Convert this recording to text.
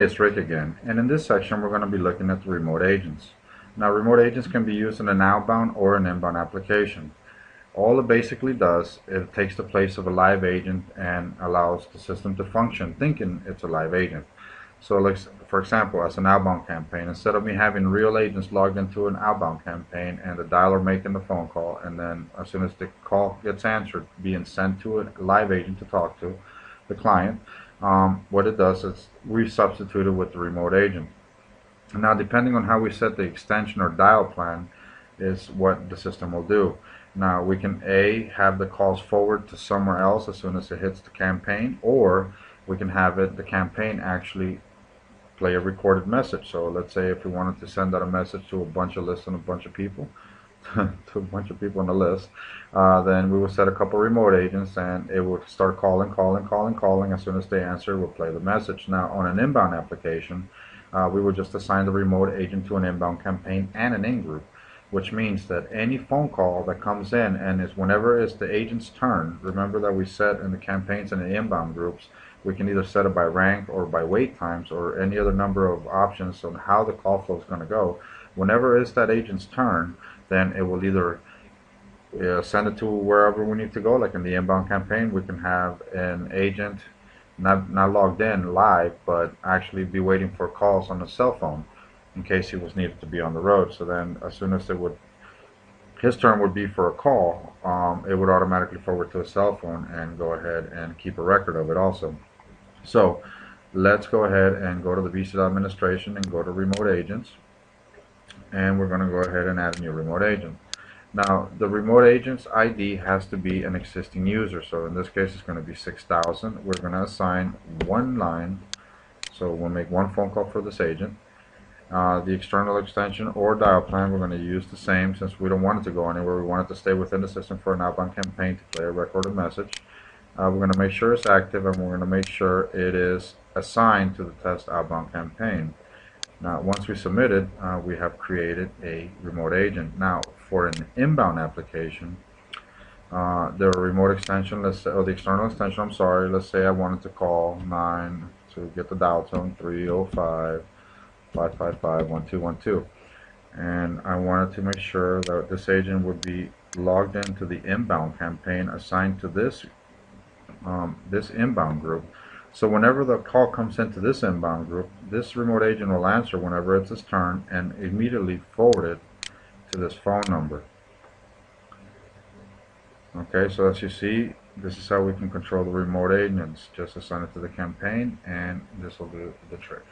It's Rick again, and in this section we're going to be looking at the remote agents. Now remote agents can be used in an outbound or an inbound application. All it basically does, it takes the place of a live agent and allows the system to function thinking it's a live agent. So let's, for example, as an outbound campaign, instead of me having real agents logged into an outbound campaign and the dialer making the phone call and then as soon as the call gets answered being sent to a live agent to talk to the client, um, what it does is we substitute it with the remote agent. Now, depending on how we set the extension or dial plan is what the system will do. Now, we can A, have the calls forward to somewhere else as soon as it hits the campaign, or we can have it, the campaign actually play a recorded message. So let's say if we wanted to send out a message to a bunch of lists and a bunch of people, to a bunch of people on the list. Uh, then we will set a couple remote agents, and it will start calling, calling, calling, calling. As soon as they answer, we'll play the message. Now, on an inbound application, uh, we will just assign the remote agent to an inbound campaign and an in-group, which means that any phone call that comes in and is whenever it's the agent's turn, remember that we set in the campaigns and the inbound groups, we can either set it by rank or by wait times or any other number of options on how the call flow is going to go. Whenever it's that agent's turn, then it will either uh, send it to wherever we need to go. Like in the inbound campaign, we can have an agent not not logged in live, but actually be waiting for calls on the cell phone in case he was needed to be on the road. So then, as soon as it would his turn would be for a call, um, it would automatically forward to a cell phone and go ahead and keep a record of it also. So let's go ahead and go to the visa administration and go to remote agents and we're going to go ahead and add a new remote agent. Now, the remote agent's ID has to be an existing user, so in this case it's going to be 6000. We're going to assign one line, so we'll make one phone call for this agent. Uh, the external extension or dial plan, we're going to use the same since we don't want it to go anywhere. We want it to stay within the system for an outbound campaign to play a recorded message. Uh, we're going to make sure it's active and we're going to make sure it is assigned to the test outbound campaign. Now, once we submit it, uh, we have created a remote agent. Now, for an inbound application, uh, the remote extension, let's say, or the external extension, I'm sorry, let's say I wanted to call 9 to get the dial tone 305 555 1212. And I wanted to make sure that this agent would be logged into the inbound campaign assigned to this um, this inbound group. So whenever the call comes into this inbound group, this remote agent will answer whenever it's its turn and immediately forward it to this phone number. Okay, so as you see, this is how we can control the remote agents. Just assign it to the campaign and this will do the trick.